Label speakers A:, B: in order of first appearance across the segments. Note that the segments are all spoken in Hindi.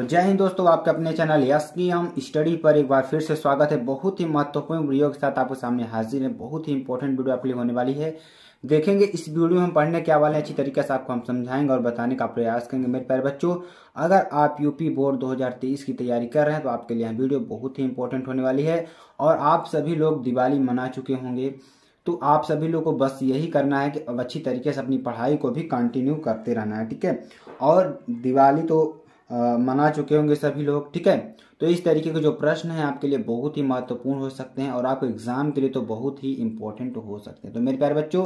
A: तो जय हिंद दोस्तों आपके अपने चैनल यस की हम स्टडी पर एक बार फिर से स्वागत है बहुत ही महत्वपूर्ण वीडियो के साथ आपके सामने हाजिर है बहुत ही इंपॉर्टेंट वीडियो आपके लिए होने वाली है देखेंगे इस वीडियो में पढ़ने क्या वाले हैं अच्छी तरीके से आपको हम समझाएंगे और बताने का प्रयास करेंगे मेरे प्यारे बच्चों अगर आप यूपी बोर्ड 2023 की तैयारी कर रहे हैं तो आपके लिए वीडियो बहुत ही इंपॉर्टेंट होने वाली है और आप सभी लोग दिवाली मना चुके होंगे तो आप सभी लोग को बस यही करना है कि अब अच्छी तरीके से अपनी पढ़ाई को भी कंटिन्यू करते रहना है ठीक है और दिवाली तो मना चुके होंगे सभी लोग ठीक है तो इस तरीके के जो प्रश्न है आपके लिए बहुत ही महत्वपूर्ण हो सकते हैं और आपको एग्जाम के लिए तो बहुत ही इंपॉर्टेंट हो सकते हैं तो मेरे प्यारे बच्चों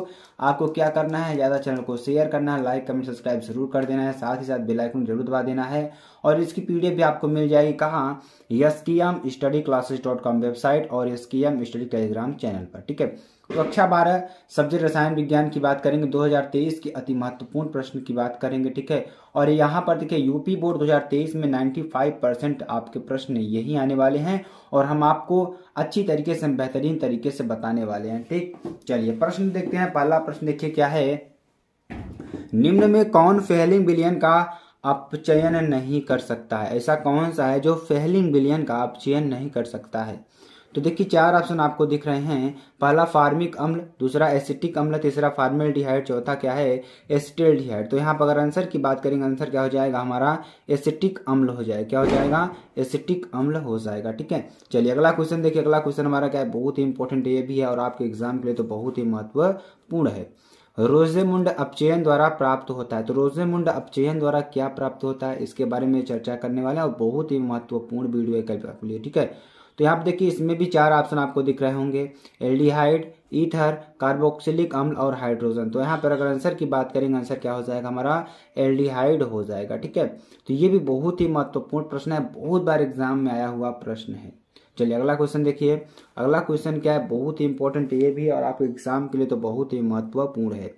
A: आपको क्या करना है ज़्यादा चैनल को शेयर करना है लाइक कमेंट सब्सक्राइब जरूर कर देना है साथ ही साथ बेलाइकन जरूर दबा देना है और इसकी पी भी आपको मिल जाएगी कहाँ yes study dot com website और यस स्टडी टेलीग्राम चैनल पर ठीक है कक्षा बारह सब्जेक्ट रसायन विज्ञान की बात करेंगे 2023 के अति महत्वपूर्ण प्रश्न की बात करेंगे ठीक है और यहाँ पर देखिए यूपी बोर्ड 2023 में 95 परसेंट आपके प्रश्न यही आने वाले हैं और हम आपको अच्छी तरीके से बेहतरीन तरीके से बताने वाले हैं ठीक चलिए प्रश्न देखते हैं पहला प्रश्न देखिए क्या है निम्न में कौन फेहलिंग बिलियन का अपचयन नहीं कर सकता है ऐसा कौन सा है जो फेहलिंग बिलियन का अपचयन नहीं कर सकता है तो देखिए चार ऑप्शन आपको दिख रहे हैं पहला फार्मिक अम्ल दूसरा एसिटिक अम्ल तीसरा फार्मेल चौथा क्या है डिहाइड तो यहाँ पर अगर आंसर की बात करेंगे आंसर क्या हो जाएगा हमारा एसिटिक अम्ल हो जाएगा क्या हो जाएगा एसिटिक अम्ल हो जाएगा ठीक है चलिए अगला क्वेश्चन देखिए अगला क्वेश्चन हमारा क्या है बहुत ही इंपॉर्टेंट ये भी है और आपके एग्जाम के लिए तो बहुत ही महत्वपूर्ण है रोजेमुंड अपचयन द्वारा प्राप्त होता है तो रोजेमुंड अपचयन द्वारा क्या प्राप्त होता है इसके बारे में चर्चा करने वाले हैं और बहुत ही महत्वपूर्ण वीडियो है कल आपके लिए ठीक है तो यहाँ पर देखिए इसमें भी चार ऑप्शन आपको दिख रहे होंगे एल्डिहाइड ईथर कार्बोक्सिलिक अम्ल और हाइड्रोजन तो यहाँ पर अगर आंसर की बात करेंगे आंसर क्या हो जाएगा हमारा एल्डिहाइड हो जाएगा ठीक है तो ये भी बहुत ही महत्वपूर्ण प्रश्न है बहुत बार एग्जाम में आया हुआ प्रश्न है चलिए अगला क्वेश्चन देखिए अगला क्वेश्चन क्या है बहुत ही इंपॉर्टेंट ये भी और आपके एग्जाम के लिए तो बहुत ही महत्वपूर्ण है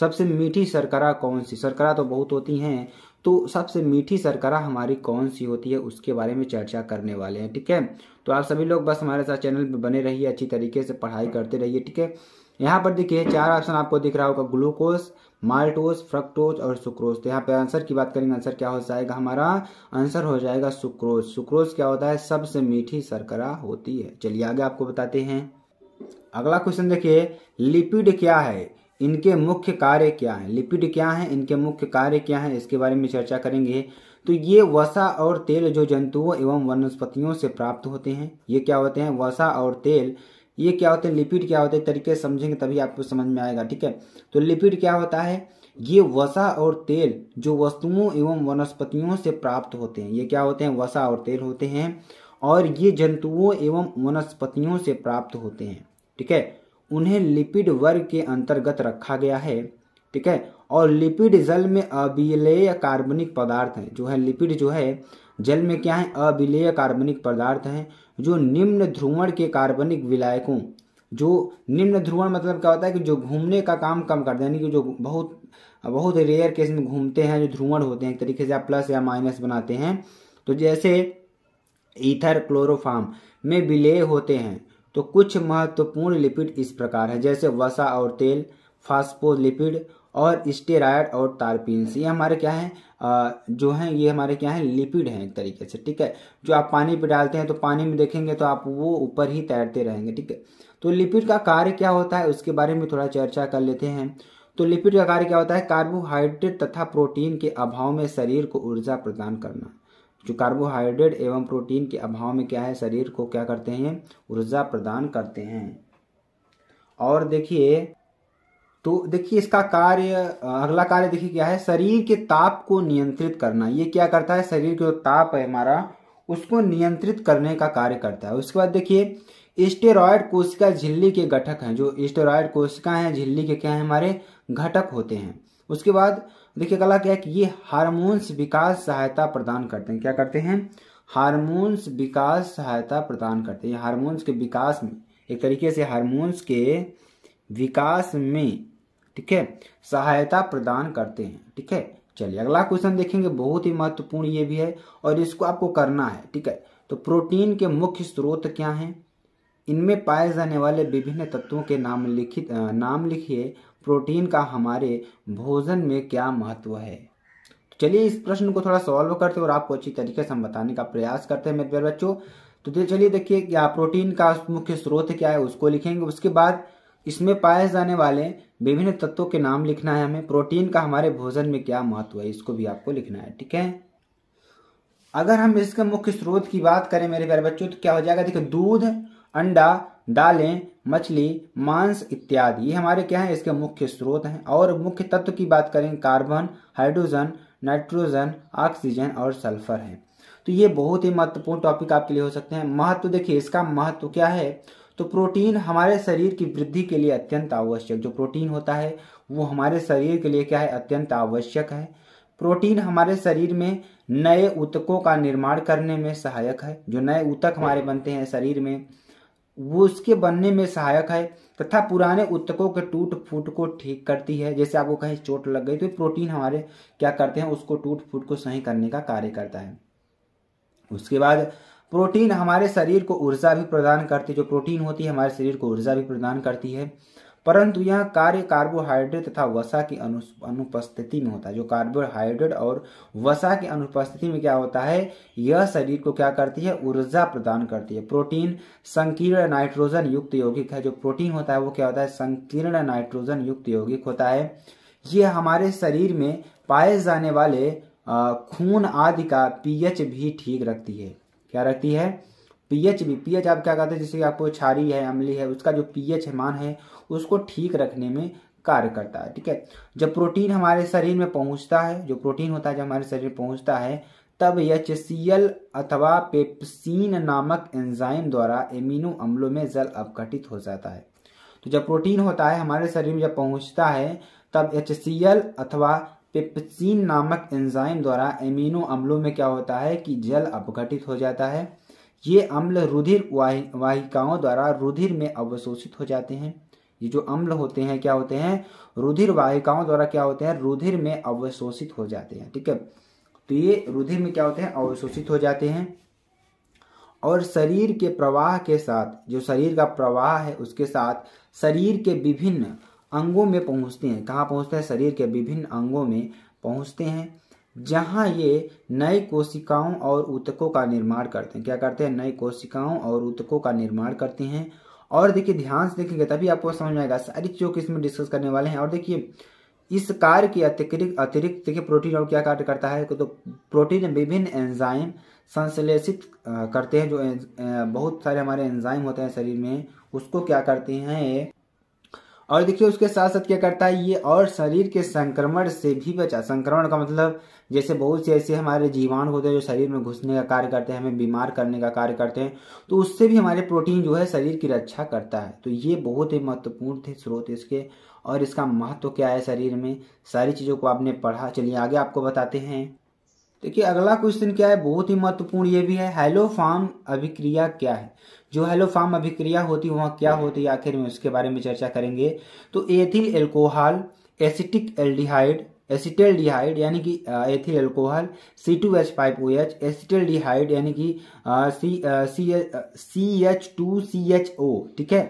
A: सबसे मीठी सरकरा कौन सी सरकरा तो बहुत होती हैं तो सबसे मीठी सरकरा हमारी कौन सी होती है उसके बारे में चर्चा करने वाले हैं ठीक है तो आप सभी लोग बस हमारे साथ चैनल पर बने रहिए अच्छी तरीके से पढ़ाई करते रहिए ठीक है यहाँ पर देखिए चार ऑप्शन आपको दिख रहा होगा ग्लूकोज माल्टोज फ्रक्टोज और सुक्रोज तो यहाँ पे आंसर की बात करेंगे आंसर क्या हो जाएगा हमारा आंसर हो जाएगा सुक्रोज सुक्रोज क्या होता है सबसे मीठी सरकरा होती है चलिए आगे आपको बताते हैं अगला क्वेश्चन देखिए लिपिड क्या है इनके मुख्य कार्य क्या है लिपिड क्या है इनके मुख्य कार्य क्या है इसके बारे में चर्चा करेंगे तो ये वसा और तेल जो जंतुओं एवं वनस्पतियों से प्राप्त होते हैं ये क्या होते हैं वसा और तेल ये क्या होते हैं लिपिड क्या होते हैं तरीके समझेंगे तभी आपको समझ में आएगा ठीक है तो लिपिड क्या होता है ये वसा और तेल जो वस्तुओं एवं वनस्पतियों से प्राप्त होते हैं ये क्या होते हैं वसा और तेल होते हैं और ये जंतुओं एवं वनस्पतियों से प्राप्त होते हैं ठीक है उन्हें लिपिड वर्ग के अंतर्गत रखा गया है ठीक है और लिपिड जल में अविलेय कार्बनिक पदार्थ हैं जो है लिपिड जो है जल में क्या है अविलेय कार्बनिक पदार्थ हैं जो निम्न ध्रुवण के कार्बनिक विलायकों जो निम्न ध्रुवण मतलब क्या होता है कि जो घूमने का काम कम करते हैं यानी कि जो बहुत बहुत रेयर केस में घूमते हैं जो ध्रुवण होते हैं एक तरीके से आप प्लस या माइनस बनाते हैं तो जैसे ईथर क्लोरोफार्म में विलेय होते हैं तो कुछ महत्वपूर्ण लिपिड इस प्रकार है जैसे वसा और तेल फास्फोलिपिड और स्टेराइड और तारपीन्स ये हमारे क्या है आ, जो हैं ये हमारे क्या है लिपिड हैं एक तरीके से ठीक है जो आप पानी पे डालते हैं तो पानी में देखेंगे तो आप वो ऊपर ही तैरते रहेंगे ठीक है तो लिपिड का कार्य क्या होता है उसके बारे में थोड़ा चर्चा कर लेते हैं तो लिपिड का कार्य क्या होता है कार्बोहाइड्रेट तथा प्रोटीन के अभाव में शरीर को ऊर्जा प्रदान करना जो कार्बोहाइड्रेट एवं प्रोटीन के अभाव में क्या है शरीर को क्या करते हैं ऊर्जा प्रदान करते हैं और देखिए तो देखिए इसका कार्य अगला कार्य देखिए क्या है शरीर के ताप को नियंत्रित करना ये क्या करता है शरीर के जो ताप है हमारा उसको नियंत्रित करने का कार्य करता है उसके बाद देखिए स्टेरॉयड कोशिका झिल्ली के घटक हैं जो स्टेरॉयड कोशिका हैं झिल्ली के क्या है हमारे घटक होते हैं उसके बाद देखिए अगला क्या है कि ये हारमोन्स विकास सहायता प्रदान करते हैं क्या करते हैं हारमोन्स विकास सहायता प्रदान करते हैं हारमोन्स के विकास में एक तरीके से हारमोन्स के विकास में ठीक है सहायता प्रदान करते हैं ठीक है चलिए अगला क्वेश्चन देखेंगे बहुत ही महत्वपूर्ण ये भी है और इसको आपको करना है ठीक है तो प्रोटीन के मुख्य स्रोत क्या हैं इनमें पाए जाने वाले विभिन्न तत्वों के नाम लिखित नाम लिखिए प्रोटीन का हमारे भोजन में क्या महत्व है तो चलिए इस प्रश्न को थोड़ा सॉल्व करते हैं और आपको अच्छी तरीके से हम बताने का प्रयास करते हैं मेरे प्यारे बच्चों तो चलिए देखिए क्या प्रोटीन का मुख्य स्रोत क्या है उसको लिखेंगे उसके बाद इसमें पाए जाने वाले विभिन्न तत्वों के नाम लिखना है हमें प्रोटीन का हमारे भोजन में क्या महत्व है इसको भी आपको लिखना है ठीक है अगर हम इसके मुख्य स्रोत की बात करें मेरे प्यारे बच्चों तो क्या हो जाएगा देखिए दूध अंडा दालें मछली मांस इत्यादि ये हमारे क्या है इसके मुख्य स्रोत हैं और मुख्य तत्व की बात करें कार्बन हाइड्रोजन नाइट्रोजन ऑक्सीजन और सल्फर है तो ये बहुत ही महत्वपूर्ण टॉपिक आपके लिए हो सकते हैं महत्व देखिए इसका महत्व क्या है तो प्रोटीन हमारे शरीर की वृद्धि के लिए अत्यंत आवश्यक जो प्रोटीन होता है वो हमारे शरीर के लिए क्या है अत्यंत आवश्यक है प्रोटीन हमारे शरीर में नए उतकों का निर्माण करने में सहायक है जो नए उतक हमारे बनते हैं शरीर में वो उसके बनने में सहायक है तथा पुराने उत्तकों के टूट फूट को ठीक करती है जैसे आपको कहीं चोट लग गई तो प्रोटीन हमारे क्या करते हैं उसको टूट फूट को सही करने का कार्य करता है उसके बाद प्रोटीन हमारे शरीर को ऊर्जा भी प्रदान करती है जो प्रोटीन होती है हमारे शरीर को ऊर्जा भी प्रदान करती है परंतु यह कार्य कार्बोहाइड्रेट तथा वसा की अनुपस्थिति में होता है जो कार्बोहाइड्रेट और वसा की अनुपस्थिति में क्या होता है यह शरीर को क्या करती है ऊर्जा प्रदान करती है प्रोटीन संकीर्ण नाइट्रोजन युक्त यौगिक है जो प्रोटीन होता है वो क्या होता है संकीर्ण नाइट्रोजन युक्त यौगिक होता है ये हमारे शरीर में पाए जाने वाले खून आदि का पीएच भी ठीक रखती है क्या रहती है पीएच भी पीएच आप क्या कहते हैं जैसे आपको छारी है अमली है उसका जो पीएच है मान है उसको ठीक रखने में कार्य करता है ठीक है जब प्रोटीन हमारे शरीर में पहुंचता है जो प्रोटीन होता है जब हमारे शरीर में पहुंचता है तब एच अथवा पेप्सिन नामक एंजाइम द्वारा एमिनो अम्लों में जल अवघटित हो जाता है तो जब प्रोटीन होता है हमारे शरीर में जब पहुंचता है तब एच अथवा पेप्सिन नामक एंजाइम द्वारा एमिनो अम्लों में क्या होता है कि जल अपघटित हो जाता है ये अम्ल रुधिर वाहिकाओं द्वारा रुधिर में अवशोषित हो जाते हैं ये जो अम्ल होते हैं क्या होते हैं रुधिर वाहिकाओं द्वारा क्या होते हैं रुधिर में अवशोषित हो जाते हैं ठीक है तो ये रुधिर में क्या होते हैं अवशोषित हो जाते हैं और शरीर के प्रवाह के साथ जो शरीर का प्रवाह है उसके साथ शरीर के विभिन्न अंगों में पहुंचते हैं कहाँ पहुंचते हैं शरीर के विभिन्न अंगों में पहुंचते हैं जहाँ ये नई कोशिकाओं और ऊतकों का निर्माण करते हैं क्या करते हैं नई कोशिकाओं और ऊतकों का निर्माण करते हैं और देखिए ध्यान से देखेंगे तभी आपको समझ आएगा सारी चीज़ों को इसमें डिस्कस करने वाले हैं और देखिए इस कार्य के अतिरिक्त अतिरिक्त देखिए प्रोटीन और क्या कार्य करता है तो प्रोटीन विभिन्न एंजाइम संश्लेषित करते हैं जो बहुत सारे हमारे एंजाइम होते हैं शरीर में उसको क्या करते हैं और देखिए उसके साथ साथ क्या करता है ये और शरीर के संक्रमण से भी बचा संक्रमण का मतलब जैसे बहुत से ऐसे हमारे जीवाणु होते हैं जो शरीर में घुसने का कार्य करते हैं हमें बीमार करने का कार्य करते हैं तो उससे भी हमारे प्रोटीन जो है शरीर की रक्षा करता है तो ये बहुत ही महत्वपूर्ण थे स्रोत इसके और इसका महत्व क्या है शरीर में सारी चीज़ों को आपने पढ़ा चलिए आगे आपको बताते हैं देखिए अगला क्वेश्चन क्या है बहुत ही महत्वपूर्ण ये भी है हेलोफार्म अभिक्रिया क्या है जो हेलोफार्म अभिक्रिया होती है वहाँ क्या होती है आखिर में उसके बारे में चर्चा करेंगे तो ethyl alcohol acetic aldehyde acetaldehyde यानी कि ethyl alcohol C two H five O H acetaldehyde यानी कि C H two C H O ठीक है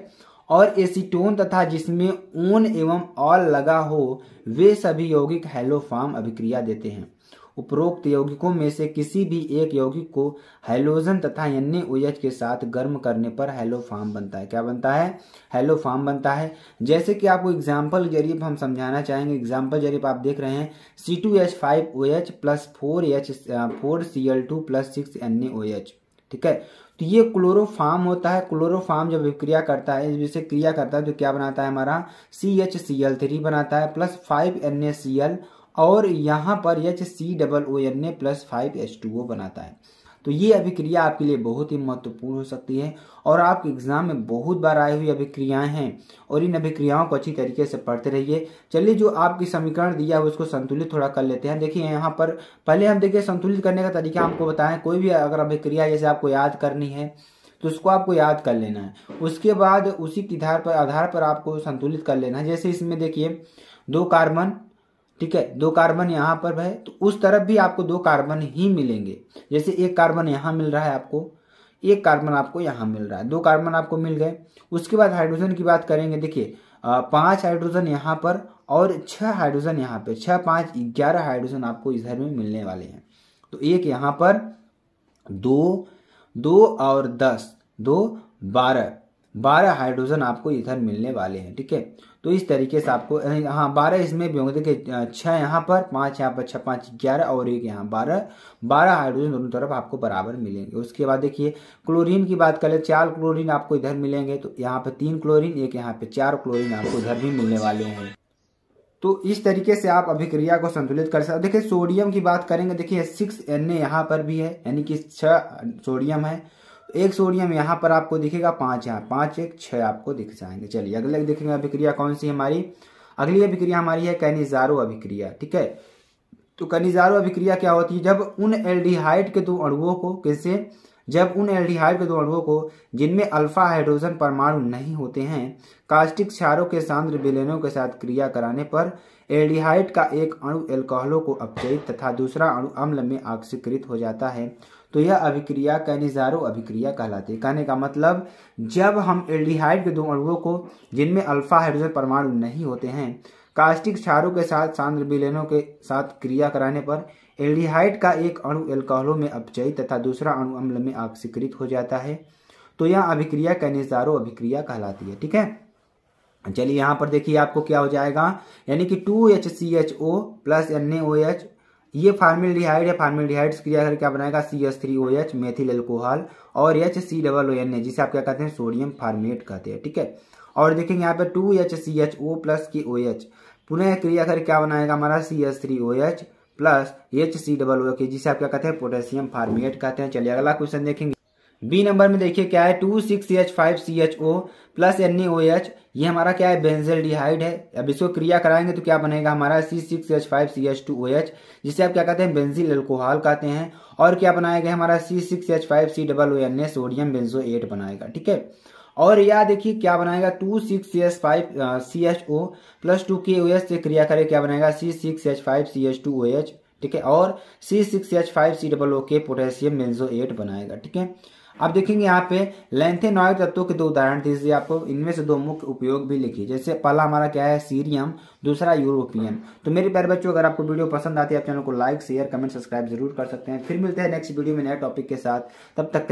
A: और एसीटोन तथा जिसमें ओन एवं ऑल लगा हो वे सभी यौगिक हेलोफार्म अभिक्रिया देते हैं उपरोक्त यौगिकों में से किसी भी एक यौगिक को हेलोजन तथा अन्य ओएच के साथ गर्म करने पर हेलोफार्म बनता है क्या बनता है हेलोफार्म बनता है जैसे कि आपको एग्जाम्पल जरिए हम समझाना चाहेंगे एग्जाम्पल जरिए आप देख रहे हैं C two H five O H plus four H four C L two plus six N O H ठीक है तो ये क्लोरोफार्म होता है क्लोरोफार्म जब क्रिया करता है जिसे क्रिया करता है तो क्या बनाता है हमारा C H C L three बनाता है plus five N A C L और यहाँ पर H C double O N A plus five H two O बनाता है तो ये अभिक्रिया आपके लिए बहुत ही महत्वपूर्ण हो सकती है और आपके एग्जाम में बहुत बार आई हुई अभिक्रियाएं हैं और इन अभिक्रियाओं को अच्छी तरीके से पढ़ते रहिए चलिए जो आपकी समीकरण दिया है उसको संतुलित थोड़ा कर लेते हैं देखिए यहाँ पर पहले हम देखिए संतुलित करने का तरीका आपको बताएं कोई भी अगर अभिक्रिया जैसे आपको याद करनी है तो उसको आपको याद कर लेना है उसके बाद उसी के आधार पर आधार पर आपको संतुलित कर लेना है जैसे इसमें देखिए दो कार्बन ठीक है दो कार्बन यहां पर है तो उस तरफ भी आपको दो कार्बन ही मिलेंगे जैसे एक कार्बन यहां मिल रहा है आपको एक कार्बन आपको यहाँ मिल रहा है दो कार्बन आपको मिल गए उसके बाद हाइड्रोजन की बात करेंगे देखिए पांच हाइड्रोजन यहां पर और छह हाइड्रोजन यहाँ पर छह पांच ग्यारह हाइड्रोजन आपको इधर में मिलने वाले हैं तो एक यहां पर दो दो और दस दो बारह बारह हाइड्रोजन आपको इधर मिलने वाले हैं ठीक है तो इस तरीके से आपको हाँ बारह इसमें भी होंगे देखिए छः यहाँ पर पाँच यहाँ पर छः पाँच ग्यारह और एक यहाँ बारह बारह हाइड्रोजन दोनों तरफ आपको बराबर मिलेंगे उसके बाद देखिए क्लोरीन की बात करें चार क्लोरीन आपको इधर मिलेंगे तो यहाँ पर तीन क्लोरीन एक यहाँ पर चार क्लोरीन आपको इधर भी मिलने वाले हैं तो इस तरीके से आप अभिक्रिया को संतुलित कर सकते देखिए सोडियम की बात करेंगे देखिए सिक्स एन ए यहाँ पर भी है यानी कि छः सोडियम है तो एक सोडियम यहाँ पर आपको दिखेगा पाँच यहाँ पाँच एक छः आपको दिख जाएंगे चलिए अगले देखेंगे अभिक्रिया कौन सी हमारी अगली अभिक्रिया हमारी है कैनिजारो अभिक्रिया ठीक है तो कनिजारो अभिक्रिया क्या होती है जब उन एल्डिहाइड के दो अणुओं को किससे जब उन एल्डिहाइड के दो अणुओं को जिनमें अल्फा हाइड्रोजन परमाणु नहीं होते हैं कास्टिक क्षारों के सांद्र विलयनों के साथ क्रिया कराने पर एल्डिहाइड का एक अणु एल्कोहलों को अपचयित तथा दूसरा अणु अम्ल में आक्सीकृत हो जाता है तो यह अभिक्रिया कैनिजारो अभिक्रिया कहलाती है कहने का मतलब जब हम एल्डिहाइड के दो अणुओं को जिनमें अल्फा हाइड्रोजन परमाणु नहीं होते हैं कास्टिक क्षारों के साथ सांद्र विलेनों के साथ क्रिया कराने पर एल्डिहाइड का एक अणु एल्कोहलों में अपचयित तथा दूसरा अणु अम्ल में आक्सीकृत हो जाता है तो यह अभिक्रिया कैनिजारो अभिक्रिया कहलाती है ठीक है चलिए यहाँ पर देखिए आपको क्या हो जाएगा यानी कि two H C H O plus N A H ये डिहाइड या डिहाइड क्रिया करके क्या बनाएगा C S three O H methyl alcohol और H C double O N A जिसे आप क्या कहते हैं सोडियम फार्मेट कहते हैं ठीक है और देखेंगे यहाँ पे two H C H O plus K O H पुनः क्रिया करके क्या बनाएगा हमारा C S three O H plus H C double O K जिसे आप क्या कहते हैं पोटेशियम फार्मेट कहते हैं चलिए अगला क्वेश्चन देखेंगे बी नंबर में देखिए क्या है two six H five C H O plus N E O H ये हमारा क्या है बेंजल डिहाइड है अब इसको क्रिया कराएंगे तो क्या बनेगा हमारा C six H five C H two O H जिसे आप क्या कहते हैं बेंजिल एल्कोहल कहते हैं और क्या बनाया गया हमारा C six H five C double O N A sodium benzoate बनाएगा ठीक है और या देखिए क्या बनाएगा two six H five C H O plus two K O H से क्रिया करे क्या बनाएगा C six H five C H two O H ठीक है और C six H five C double O K potassium banjo benzoate बनाएगा ठीक है अब देखेंगे यहाँ पे लेंथे नॉय तत्वों के दो उदाहरण दीजिए आपको इनमें से दो मुख्य उपयोग भी लिखिए जैसे पहला हमारा क्या है सीरियम दूसरा यूरोपियन तो मेरे प्यारे बच्चों अगर आपको वीडियो पसंद आती है आप चैनल को लाइक शेयर कमेंट सब्सक्राइब जरूर कर सकते हैं फिर मिलते हैं नेक्स्ट वीडियो में नए टॉपिक के साथ तब तक